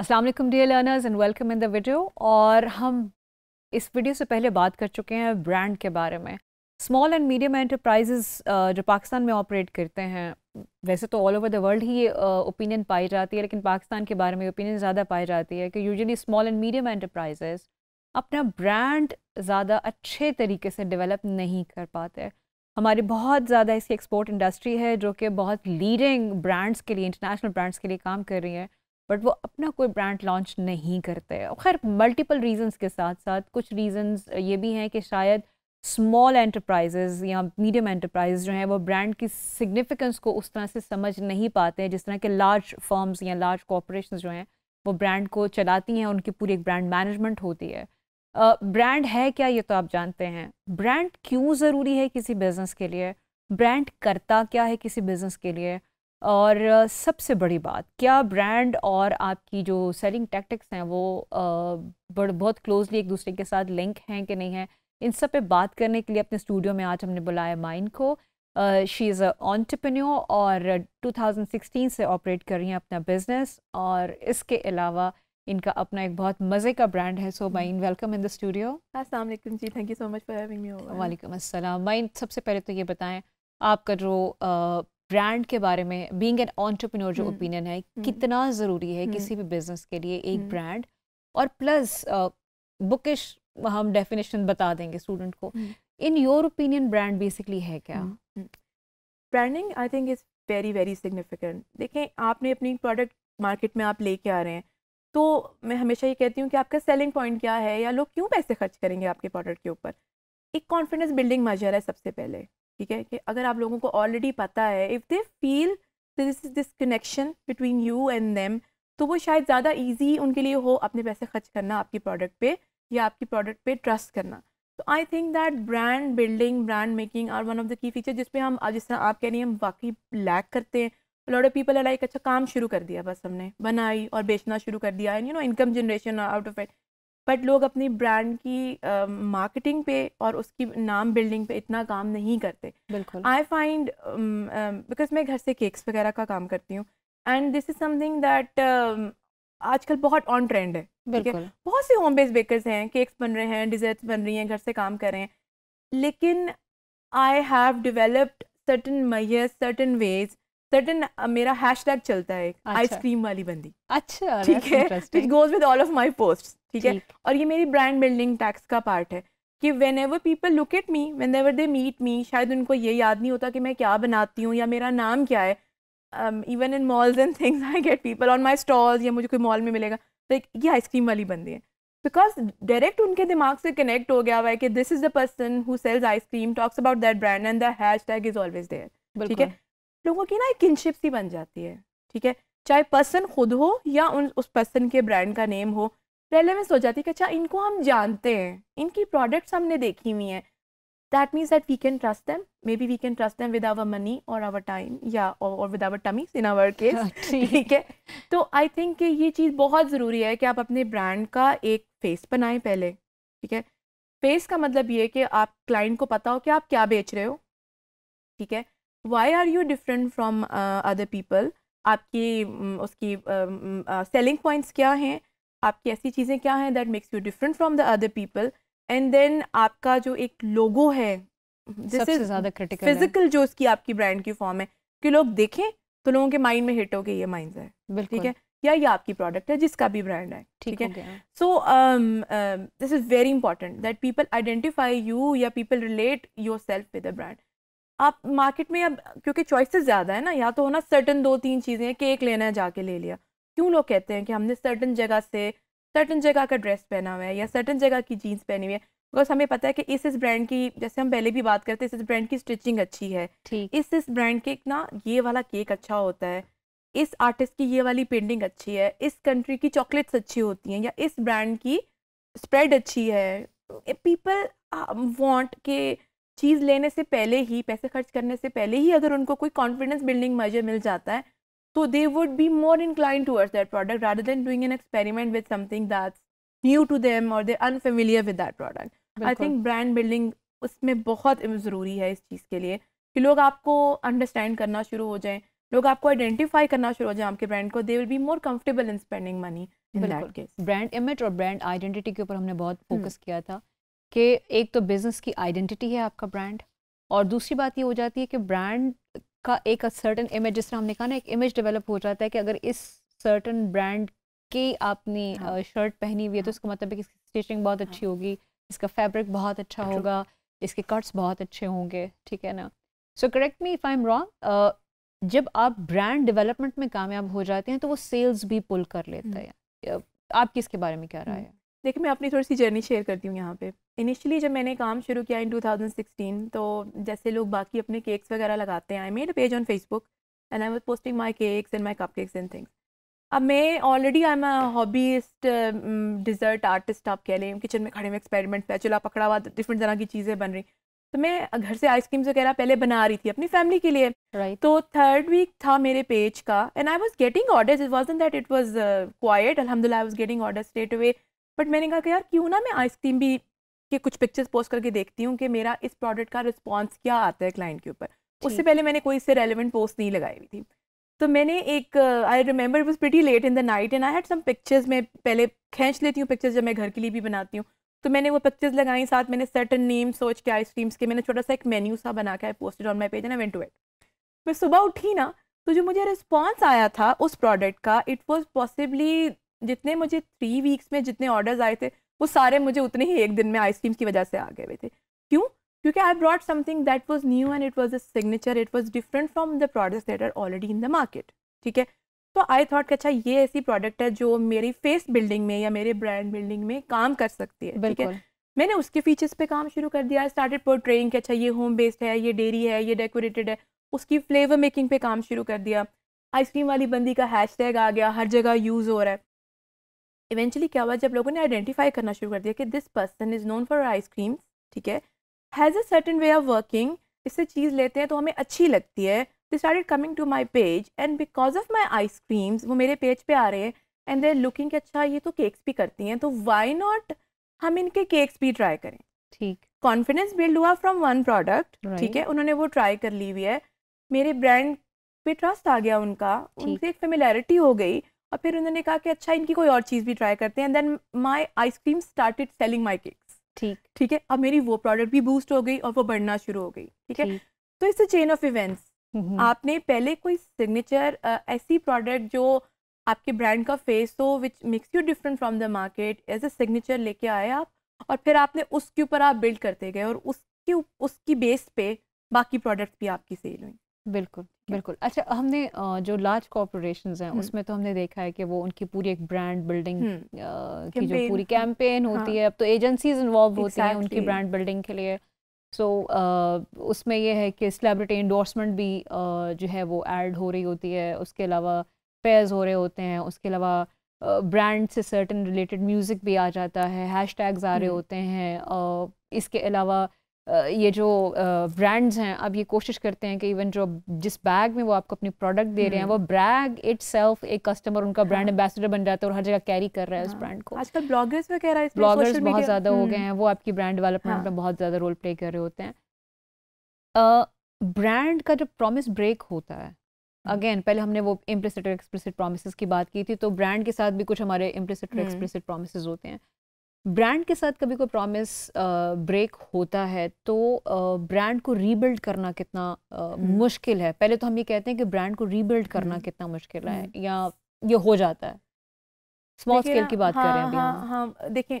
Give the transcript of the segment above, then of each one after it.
Aslam dear learners and welcome in the video और हम इस वीडियो से पहले बात कर चुके हैं ब्रांड के बारे में स्मॉल एंड मीडियम एंटरप्राइजेस जो पाकिस्तान में ऑपरेट करते हैं वैसे तो ऑल ओवर द वर्ल्ड ही ये ओपिनियन पाई जाती है लेकिन पाकिस्तान के बारे में ओपिनियन ज़्यादा पाई जाती है कि usually small and medium enterprises अपना ब्रांड ज़्यादा अच्छे तरीके से डेवलप नहीं कर पाते हमारी बहुत ज़्यादा इसकी एक्सपोर्ट इंडस्ट्री है जो कि बहुत लीडिंग ब्रांड्स के लिए इंटरनेशनल ब्रांड्स के लिए काम कर रही है बट वो अपना कोई ब्रांड लॉन्च नहीं करते खैर मल्टीपल रीजंस के साथ साथ कुछ रीजंस ये भी हैं कि शायद स्मॉल एंटरप्राइजेज या मीडियम एंटरप्राइज जो हैं वो ब्रांड की सिग्निफिकेंस को उस तरह से समझ नहीं पाते हैं जिस तरह के लार्ज फर्म्स या लार्ज कॉरपोरेशन जो हैं वो ब्रांड को चलाती हैं उनकी पूरी एक ब्रांड मैनेजमेंट होती है ब्रांड uh, है क्या ये तो आप जानते हैं ब्रांड क्यों ज़रूरी है किसी बिज़नेस के लिए ब्रांड करता क्या है किसी बिज़नेस के लिए और सबसे बड़ी बात क्या ब्रांड और आपकी जो सेलिंग टैक्टिक्स हैं वो बड़ बहुत क्लोजली एक दूसरे के साथ लिंक हैं कि नहीं है इन सब पे बात करने के लिए अपने स्टूडियो में आज हमने बुलाया माइन को शी इज़ अ ऑन्टरप्रन्योर और 2016 से ऑपरेट कर रही हैं अपना बिजनेस और इसके अलावा इनका अपना एक बहुत मज़े का ब्रांड है सो माइन welcome in the studio Aslam ji thank you so much for having me वालेकुम माइन सबसे पहले तो ये बताएं आपका जो ब्रांड के बारे में बीइंग एन ऑन्टरप्रिनोर जो ओपिनियन हम्म, है हम्म। कितना ज़रूरी है हम्म। किसी भी बिजनेस के लिए एक ब्रांड और प्लस बुकिश हम डेफिनेशन बता देंगे स्टूडेंट को in your opinion brand basically है क्या branding I think is very very significant देखें आपने अपनी प्रोडक्ट मार्केट में आप लेके आ रहे हैं तो मैं हमेशा ये कहती हूँ कि आपका सेलिंग पॉइंट क्या है या लोग क्यों पैसे खर्च करेंगे आपके प्रोडक्ट के ऊपर एक कॉन्फिडेंस बिल्डिंग मजर है सबसे पहले ठीक है कि अगर आप लोगों को ऑलरेडी पता है if they feel this is this connection between you and them तो वो शायद ज़्यादा ईजी उनके लिए हो अपने पैसे खर्च करना आपकी प्रोडक्ट पे या आपकी प्रोडक्ट पे ट्रस्ट करना तो I think that brand building brand making are one of the key feature जिसपे हम जिस तरह आप कह रही हैं हम वाकई लैक करते हैं लॉड ऑफ पीपल अलाइक अच्छा काम शुरू कर दिया बस हमने बनाई और बेचना शुरू कर दिया and you know income generation out of it but लोग अपनी ब्रांड की मार्केटिंग uh, पे और उसकी नाम बिल्डिंग पे इतना काम नहीं करते बिल्कुल आई फाइंड बिकॉज मैं घर से केक्स वगैरह का काम करती हूँ and this is something that आजकल बहुत ऑन ट्रेंड है बिल्कुल बहुत से होम बेस्ड बेकर्स हैं केक्स बन रहे हैं डिजर्ट्स बन रही हैं घर से काम कर रहे हैं लेकिन I have developed certain measures certain ways certain मेरा हैश टैग चलता है आइसक्रीम अच्छा। वाली बंदी अच्छा ठीक है it goes with all of my post ठीक है और ये मेरी ब्रांड बिल्डिंग टैक्स का पार्ट है कि whenever people look at me whenever they meet me शायद उनको ये याद नहीं होता कि मैं क्या बनाती हूँ या मेरा नाम क्या है even in malls and things I get people on my stalls या मुझे कोई मॉल में मिलेगा तो एक ये आइसक्रीम वाली बंदी है बिकॉज डायरेक्ट उनके दिमाग से कनेक्ट हो गया हुआ है कि this is the person who sells ice cream talks about that brand and the hashtag is always there ठीक है लोगों की ना एक किनशिप सी बन जाती है ठीक है चाहे पर्सन खुद हो या उन उस पर्सन के ब्रांड का नेम हो रेलेवेंस हो जाती है कि अच्छा इनको हम जानते हैं इनकी प्रोडक्ट्स हमने देखी हुई हैं that means that we can trust them maybe we can trust them with our money और आवर टाइम या और with our tummies in our case ठीक है तो आई थिंक कि ये चीज़ बहुत ज़रूरी है कि आप अपने ब्रांड का एक फेस बनाएं पहले ठीक है फेस का मतलब ये है कि आप क्लाइंट को पता हो कि आप क्या बेच रहे हो ठीक है why are you different from other people आपकी उसकी सेलिंग uh, पॉइंट्स क्या हैं आपकी ऐसी चीज़ें क्या हैं that makes you different from the other people and then आपका जो एक लोगो है ज़्यादा क्रिटिकल फिजिकल जो उसकी आपकी ब्रांड की फॉर्म है कि लोग देखें तो लोगों के माइंड में हिट हो गए ये माइंड है ठीक है या ये आपकी प्रोडक्ट है जिसका भी ब्रांड है ठीक है so this is very important that people identify you या people relate yourself with brand आप मार्केट में अब क्योंकि चॉइसेस ज़्यादा है ना या तो होना सर्टन दो तीन चीज़ें केक लेना है जाके ले लिया क्यों लोग कहते हैं कि हमने सर्टन जगह से सर्टन जगह का ड्रेस पहना हुआ है या सर्टन जगह की जीन्स पहनी हुई है बिकॉज हमें पता है कि इस इस ब्रांड की जैसे हम पहले भी बात करते हैं इस इस ब्रांड की स्टिचिंग अच्छी है इस इस ब्रांड के ना ये वाला केक अच्छा होता है इस आर्टिस्ट की ये वाली पेंटिंग अच्छी है इस कंट्री की चॉकलेट्स अच्छी होती हैं या इस ब्रांड की स्प्रेड अच्छी है पीपल वांट के चीज़ लेने से पहले ही पैसे खर्च करने से पहले ही अगर उनको कोई कॉन्फिडेंस बिल्डिंग मेजर मिल जाता है तो they would be more inclined towards that product rather than doing an experiment with something that's new to them और they unfamiliar with that product I think brand building उसमें बहुत ज़रूरी है इस चीज़ के लिए कि लोग आपको अंडरस्टैंड करना शुरू हो जाएं लोग आपको आइडेंटिफाई करना शुरू हो जाए आपके ब्रांड को they will be more comfortable in spending money brand image और ब्रांड आइडेंटिटी के ऊपर हमने बहुत फोकस हम्म। किया था कि एक तो बिज़नेस की आइडेंटिटी है आपका ब्रांड और दूसरी बात ये हो जाती है कि ब्रांड का एक सर्टन इमेज जिस तरह हमने कहा ना एक इमेज डेवलप हो जाता है कि अगर इस सर्टन ब्रांड की आपने हाँ। शर्ट पहनी हुई है तो हाँ। तो इसका मतलब है कि इसकी स्टिचिंग बहुत अच्छी हाँ। होगी इसका फैब्रिक बहुत अच्छा होगा इसके कट्स बहुत अच्छे होंगे ठीक है ना so correct me if I am wrong जब आप ब्रांड डेवलपमेंट में कामयाब हो जाते हैं तो वो सेल्स भी पुल कर लेता है आपकी इसके बारे में क्या राय है देखिए मैं अपनी थोड़ी सी जर्नी शेयर करती हूँ यहाँ पे इनिशियली जब मैंने काम शुरू किया इन 2016 तो जैसे लोग बाकी अपने केक्स वगैरह लगाते हैं I made a page on Facebook and I was posting my cakes and my cupcakes and things अब मैं already I am a hobbyist dessert artist आप कह लें किचन में खड़े में एक्सपेरिमेंट पे चला पकड़ा हुआ डिफरेंट तरह की चीज़ें बन रही तो मैं घर से आइसक्रीम्स वगैरह पहले बना रही थी अपनी फैमिली के लिए right. तो थर्ड वीक था मेरे पेज का and I was getting orders it was that it was quite अलहमदिल्ला I was getting order straight away but मैंने कहा कि यार क्यों ना मैं आइसक्रीम भी के कुछ पिक्चर्स पोस्ट करके देखती हूँ कि मेरा इस प्रोडक्ट का रिस्पॉन्स क्या आता है क्लाइंट के ऊपर उससे पहले मैंने कोई इससे रेलिवेंट पोस्ट नहीं लगाई हुई थी तो मैंने एक I remember was pretty late in the night and I had some pictures मैं पहले खींच लेती हूँ पिक्चर्स जब मैं घर के लिए भी बनाती हूँ तो मैंने वो पिक्चर्स लगाई साथ मैंने सर्टन नेम सोच के आइसक्रीम्स के मैंने छोटा सा एक मेन्यू सा बना के I posted on my page and went to it मैं सुबह उठी ना तो जो मुझे रिस्पॉन्स आया था उस प्रोडक्ट का इट वॉज पॉसिबली जितने मुझे थ्री वीक्स में जितने ऑर्डर्स आए थे वो सारे मुझे उतने ही एक दिन में आइसक्रीम्स की वजह से आ गए हुए थे क्यों क्योंकि I brought something that was new and it was a signature it was different from the product that are already in the market ठीक है तो आई थॉट कि अच्छा ये ऐसी प्रोडक्ट है जो मेरी फेस बिल्डिंग में या मेरे ब्रांड बिल्डिंग में काम कर सकती है ठीक है मैंने उसके फीचर्स पे काम शुरू कर दिया स्टार्टेड पोर्ट्रेइंग कि अच्छा ये होम बेस्ड है ये डेरी है ये डेकोरेटेड है उसकी फ्लेवर मेकिंग पे काम शुरू कर दिया आइसक्रीम वाली बंदी का हैशटैग आ गया हर जगह यूज़ हो रहा है इवेंचुअली क्या हुआ जब लोगों ने आइडेंटिफाई करना शुरू कर दिया कि this person is known for ice creams ठीक है has a certain way of working इससे चीज़ लेते हैं तो हमें अच्छी लगती है they start coming to my page and because of my ice creams वो मेरे पेज पे आ रहे हैं एंड देर लुकिंग अच्छा ये तो केक्स भी करती हैं तो वाई नॉट हम इनके केक्स भी ट्राई करें ठीक कॉन्फिडेंस बिल्ड हुआ फ्रॉम वन प्रोडक्ट ठीक है उन्होंने वो ट्राई कर ली हुई है मेरे ब्रांड पे ट्रस्ट आ गया उनका उनसे एक फेमिलैरिटी हो गई और फिर उन्होंने कहा कि अच्छा इनकी कोई और चीज़ भी ट्राई करते हैं then my ice cream started selling my cakes ठीक ठीक है अब मेरी वो प्रोडक्ट भी बूस्ट हो गई और वो बढ़ना शुरू हो गई ठीक है तो it's a chain of events आपने पहले कोई सिग्नेचर ऐसी प्रोडक्ट जो आपके ब्रांड का फेस हो which makes you different from the market as a signature लेके आए आप और फिर आपने उसके ऊपर आप बिल्ड करते गए और उसके उसकी बेस पे बाकी प्रोडक्ट्स भी आपकी सेल हुई बिल्कुल बिल्कुल अच्छा हमने जो लार्ज कॉरपोरेशन हैं हम्म। उसमें तो हमने देखा है कि वो उनकी पूरी एक ब्रांड हम्म। बिल्डिंग की जो पूरी कैंपेन हाँ। होती है अब तो एजेंसीज इन्वॉल्व होती हैं उनकी ब्रांड बिल्डिंग के लिए सो so, उसमें यह है कि सेलिब्रिटी इंडोर्समेंट भी जो है वो ऐड हो रही होती है उसके अलावा फेयर्स हो रहे होते हैं उसके अलावा ब्रांड से सर्टन रिलेटेड म्यूज़िक भी आ जाता है हैश आ रहे हम्म। होते हैं इसके अलावा ये जो ब्रांड्स हैं अब ये कोशिश करते हैं कि इवन जो जिस बैग में वो आपको अपनी प्रोडक्ट दे रहे हैं हम्म। वो ब्रैग इट सेल्फ एक कस्टमर उनका ब्रांड हाँ। एम्बेसडर बन जाता है और हर जगह कैरी कर रहा है उस ब्रांड हाँ। को आजकल ब्लॉगर्स वगैरह ब्लॉगर्स बहुत ज़्यादा हो गए हम्म। हैं वो आपकी ब्रांड हाँ। डेवलपमेंट में बहुत ज़्यादा रोल प्ले कर रहे होते हैं ब्रांड का जो प्रोमिस ब्रेक होता है अगेन हम्म। पहले हमने वो इम्प्लिसिट और एक्सप्लिसिट प्रोमिस की बात की थी तो ब्रांड के साथ भी कुछ हमारे इम्प्लिसिट और एक्सप्लिसिट प्रोमिस होते हैं ब्रांड के साथ कभी कोई प्रॉमिस ब्रेक होता है तो ब्रांड को रीबिल्ड करना कितना हम्म। मुश्किल है पहले तो हम ये कहते हैं कि ब्रांड को रीबिल्ड करना हम्म। कितना मुश्किल है हम्म। या ये हो जाता है स्मॉल स्केल की बात हाँ, कर रहे हैं हाँ, हाँ, हाँ देखें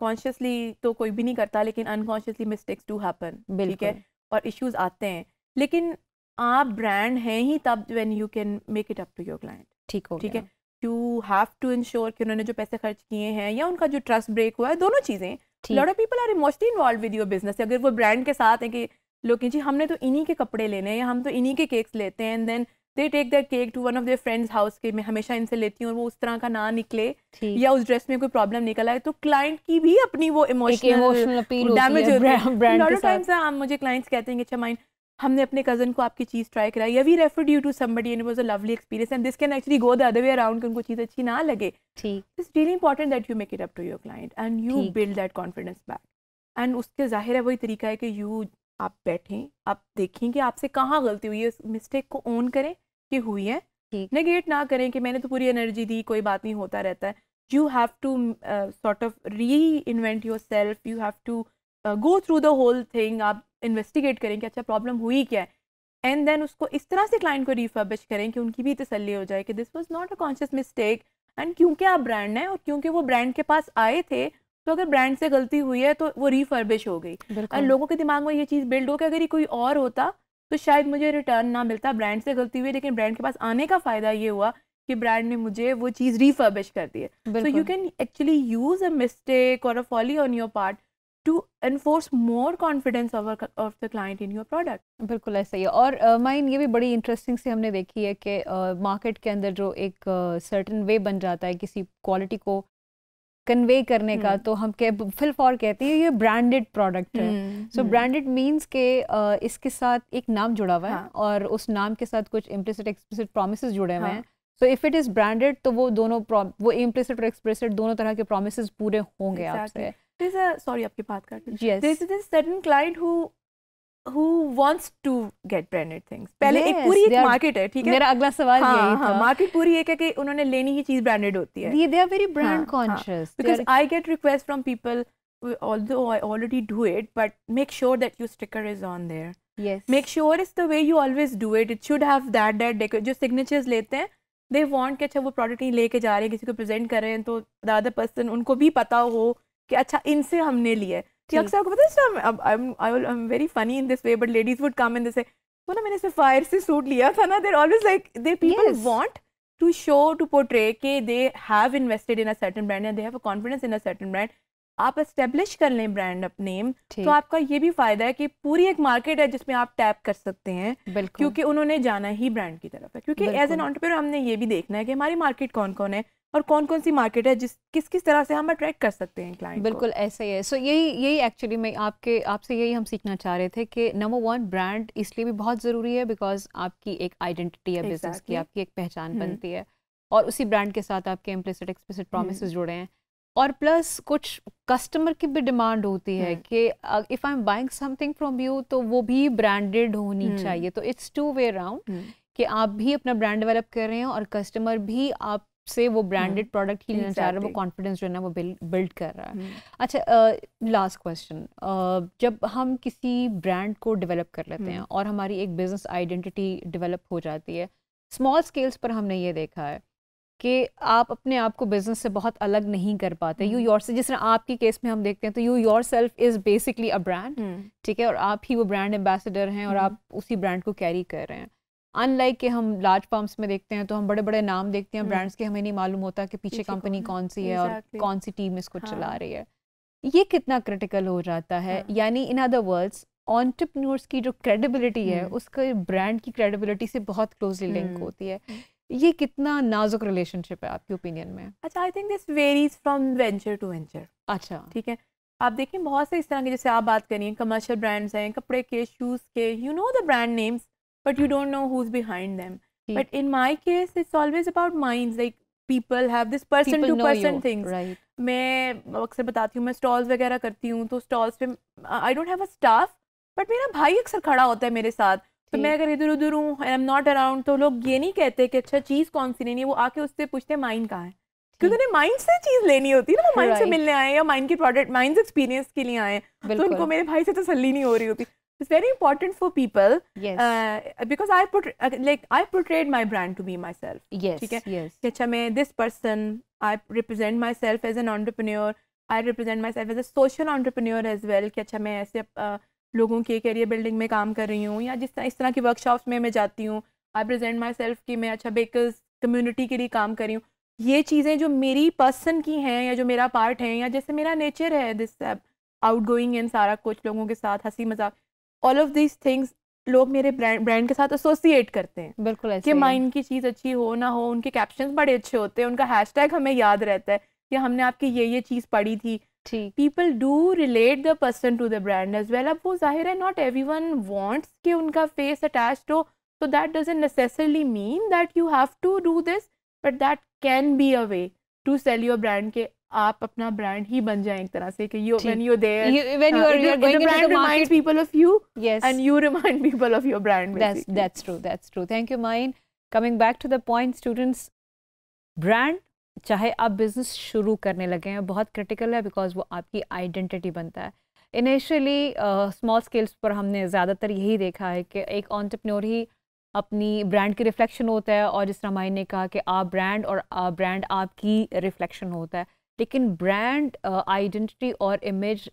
कॉन्शियसली तो कोई भी नहीं करता लेकिन अनकॉन्शियसली मिस्टेक्स टू हैपन ठीक है और इश्यूज आते हैं लेकिन आप ब्रांड हैं ही तब when you can make it up to your client ठीक हो ठीक है यू हैव टू इंश्योर कि उन्होंने जो पैसे खर्च किए हैं या उनका जो ट्रस्ट ब्रेक हुआ है दोनों चीज़ें lot of people are emotionally involve with your business अगर वो ब्रांड के साथ हैं कि लोग जी हमने तो इन्हीं के कपड़े लेने हैं या हम तो इन्हीं के केक्स लेते हैं and then they take that cake to one of their friends house के मैं हमेशा इनसे लेती हूँ और वो उस तरह का ना निकले या उस ड्रेस में कोई प्रॉब्लम निकल आए तो क्लाइंट की भी अपनी वो इमोशनल डैमेज हो रहा है मुझे क्लाइंट्स कहते हैं अच्छा माइंड हमने अपने कज़न को आपकी चीज़ ट्राई कराई अभी we referred you to somebody and was a lovely experience and this can actually go the other way around उनको चीज़ अच्छी ना लगे ठीक it's really important that you make it up to your client and you build that confidence back and उसके जाहिर है वही तरीका है कि यू आप बैठें आप देखें कि आपसे कहाँ गलती हुई है उस मिस्टेक को ओन करें कि हुई है नेगेट ना करें कि मैंने तो पूरी एनर्जी दी कोई बात नहीं होता रहता है you have to sort of reinvent yourself you have to go through the whole thing आप इन्वेस्टिगेट करें कि अच्छा प्रॉब्लम हुई क्या है एंड देन उसको इस तरह से क्लाइंट को रिफर्बिश करें कि उनकी भी तसली हो जाए कि this was not a conscious mistake and क्योंकि आप ब्रांड हैं और क्योंकि वो ब्रांड के पास आए थे तो अगर ब्रांड से गलती हुई है तो वो रिफर्बिश हो गई और लोगों के दिमाग में ये चीज़ बिल्ड हो कि अगर ये कोई और होता तो शायद मुझे रिटर्न ना मिलता ब्रांड से गलती हुई लेकिन ब्रांड के पास आने का फ़ायदा ये हुआ कि ब्रांड ने मुझे वो चीज़ रिफर्बिश कर दी है so you can actually use a mistake और a folly on your part to enforce more confidence of the client in your product बिल्कुल ऐसा ही है और uh, माइन ये भी बड़ी इंटरेस्टिंग से हमने देखी है कि मार्केट uh, के अंदर जो एक सर्टन uh, वे बन जाता है किसी क्वालिटी को कन्वे करने hmm. का हम्म। तो हम कह फिल फॉर कहते हैं ये ब्रांडेड प्रोडक्ट है सो ब्रांडेड मीन्स के uh, इसके साथ एक नाम जुड़ा हुआ है हाँ. और उस नाम के साथ कुछ इम्प्लिसिट एक्सप्लिसिट प्रोमिस जुड़े हुए हैं so if it is branded तो वो दोनों वो इम्प्लिसिट और एक्सप्लिसिट दोनों तरह के प्रोमिस पूरे होंगे exactly. आपसे जो सिग्नेचर्स लेते हैं दे वॉन्ट कि अच्छा वो प्रोडक्ट कहीं लेके जा रहे हैं किसी को प्रेजेंट कर रहे हैं तो द पर्सन उनको भी पता हो कि अच्छा इनसे हमने लिया है अक्सर आपको पता है I am very funny in this way but ladies would come in this वो ना मैंने फायर से सूट लिया था ना there always like they people want to show to portray के they have invested in a certain brand and they have a confidence in a certain brand आप establish कर लें ब्रांड अपने तो आपका ये भी फायदा है कि पूरी एक मार्केट है जिसमें आप टैप कर सकते हैं क्योंकि उन्होंने जाना ही ब्रांड की तरफ है क्योंकि एज एन ऑन्टरप्रेनर हमने ये भी देखना है कि हमारी मार्केट कौन कौन है और कौन कौन सी मार्केट है जिस किस किस तरह से हम अट्रैक्ट कर सकते हैं क्लाइंट बिल्कुल ऐसे ही है सो so, यही यही एक्चुअली मैं आपके आपसे यही हम सीखना चाह रहे थे कि नंबर वन ब्रांड इसलिए भी बहुत ज़रूरी है बिकॉज आपकी एक आइडेंटिटी है exactly. बिजनेस की आपकी एक पहचान हम्म। बनती है और उसी ब्रांड के साथ आपके इम्प्लिसिट एक्सप्लिसिट प्रोमिस जुड़े हैं और प्लस कुछ कस्टमर की भी डिमांड होती है हम्म। कि if I am buying something from you तो वो भी ब्रांडेड होनी हम्म। चाहिए तो इट्स टू वे राउंड कि आप भी अपना ब्रांड डेवलप कर रहे हैं और कस्टमर भी आप से वो ब्रांडेड हम्म, प्रोडक्ट ही लेना चाह रहा है वो कॉन्फिडेंस जो है ना वो बिल्ड कर रहा है हम्म। अच्छा लास्ट क्वेश्चन जब हम किसी ब्रांड को डेवलप कर लेते हैं हम्म। और हमारी एक बिजनेस आइडेंटिटी डेवलप हो जाती है स्मॉल स्केल्स पर हमने ये देखा है कि आप अपने आप को बिजनेस से बहुत अलग नहीं कर पाते यू योर से जिस तरह आपके केस में हम देखते हैं तो you yourself is basically a brand ठीक है और आप ही वो ब्रांड एम्बेसडर हैं और आप उसी ब्रांड को कैरी कर रहे हैं अनलाइक के हम लार्ज पम्प्स में देखते हैं तो हम बड़े बड़े नाम देखते हैं ब्रांड्स हम्म। के हमें नहीं मालूम होता कि पीछे कंपनी कौन सी है और कौन सी टीम इसको हाँ। चला रही है ये कितना क्रिटिकल हो जाता है हाँ। यानी इन अदर वर्ड्स ऑन्टरप्रनोर्स की जो क्रेडिबिलिटी है हम्म। उसके ब्रांड की क्रेडिबिलिटी से बहुत क्लोजली हम्म। लिंक होती है ये कितना नाजुक रिलेशनशिप है आपके ओपिनियन में अच्छा I think this varies from venture to venture अच्छा ठीक है आप देखें बहुत से इस तरह के जैसे आप बात करिए कमर्शियल ब्रांड्स हैं कपड़े के शूज़ के you know the brand names but you don't know who's behind them but in my case it's always about minds like people have this person people to person things right. मैं अक्सर बताती हूँ मैं stalls वगैरह करती हूँ तो stalls पे I don't have a staff but मेरा भाई अक्सर खड़ा होता है मेरे साथ तो मैं अगर इधर उधर हूँ आई एम नॉट अराउंड तो लोग ये नहीं कहते कि अच्छा चीज़ कौन सी लेनी है वो आके उससे पूछते हैं माइंड कहाँ है क्योंकि उन्हें माइंड से चीज़ लेनी होती है ना वो माइंड से मिलने आए या माइंड के प्रोडक्ट माइंड एक्सपीरियंस के लिए आए तो उनको मेरे भाई से तसली नहीं हो रही होती it's very important for people yes uh, because i put uh, like i portrayed my brand to be myself yes theek yes ki acha main this person i represent myself as an entrepreneur i represent myself as a social entrepreneur as well ki acha main aise logon ke career building mein kaam kar rahi hu ya jis tarah is tarah ki workshops mein main मैं hu i present myself ki main acha bakers community ke liye kaam kar rahi hu रही हूँ ये चीज़ें जो मेरी person की हैं या जो मेरा पार्ट है या जैसे मेरा नेचर है दिस आउट गोइंग एंड सारा कुछ लोगों के साथ हंसी मजाक ऑल ऑफ दीज थिंग्स लोग मेरे ब्रांड ब्रांड के साथ एसोसिएट करते हैं बिल्कुल ऐसे कि माइंड की चीज़ अच्छी हो ना हो उनके कैप्शन बड़े अच्छे होते हैं उनका हैश हमें याद रहता है कि हमने आपकी ये ये चीज़ पढ़ी थी people do relate the person to the brand as well अब वो जाहिर है नॉट एवरी वन वॉन्ट्स कि उनका फेस अटैच हो so that doesn't necessarily mean that you have to do this but that can be a way to sell your brand के आप अपना ब्रांड ही बन जाए एक तरह से कि you when you there when you are you are going to the mind people of you yes and you remind people of your brand that's that's true that's true thank you mine coming back to the point students brand चाहे आप business शुरू करने लगे हैं बहुत critical है because वो आपकी आइडेंटिटी बनता है इनिशियली स्मॉल स्केल्स पर हमने ज़्यादातर यही देखा है कि एक ऑन्टरप्रनोर ही अपनी ब्रांड की रिफ्लेक्शन होता है और जिस तरह माइन ने कहा कि आप ब्रांड और ब्रांड uh, आपकी रिफ्लेक्शन होता है लेकिन ब्रांड आइडेंटिटी और इमेज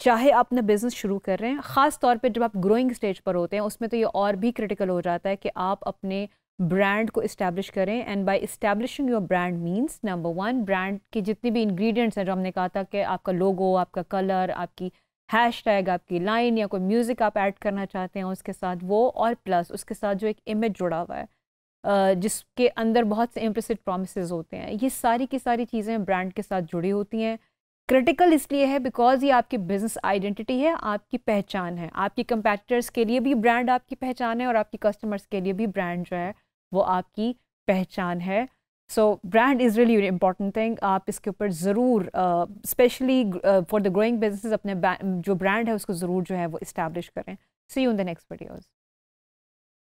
चाहे आप अपना बिज़नेस शुरू कर रहे हैं ख़ास तौर पे जब आप ग्रोइंग स्टेज पर होते हैं उसमें तो ये और भी क्रिटिकल हो जाता है कि आप अपने ब्रांड को इस्टेब्लिश करें and by establishing your brand means number one brand के जितने भी इंग्रेडिएंट्स हैं जो हमने कहा था कि आपका लोगो आपका कलर आपकी हैश टैग आपकी लाइन या कोई म्यूज़िक आप ऐड करना चाहते हैं उसके साथ वो और प्लस उसके साथ जो एक इमेज जुड़ा हुआ है जिसके अंदर बहुत से इम्प्रेसिड प्रोमिस होते हैं ये सारी की सारी चीज़ें ब्रांड के साथ जुड़ी होती हैं क्रिटिकल इसलिए है बिकॉज ये आपकी बिजनेस आइडेंटिटी है आपकी पहचान है आपकी कंपेटिटर्स के लिए भी ब्रांड आपकी पहचान है और आपकी कस्टमर्स के लिए भी ब्रांड जो है वो आपकी पहचान है सो brand is really important thing आप इसके ऊपर ज़रूर specially for the growing business अपने जो ब्रांड है उसको ज़रूर जो है वो इस्टेब्लिश करें see you in the next videos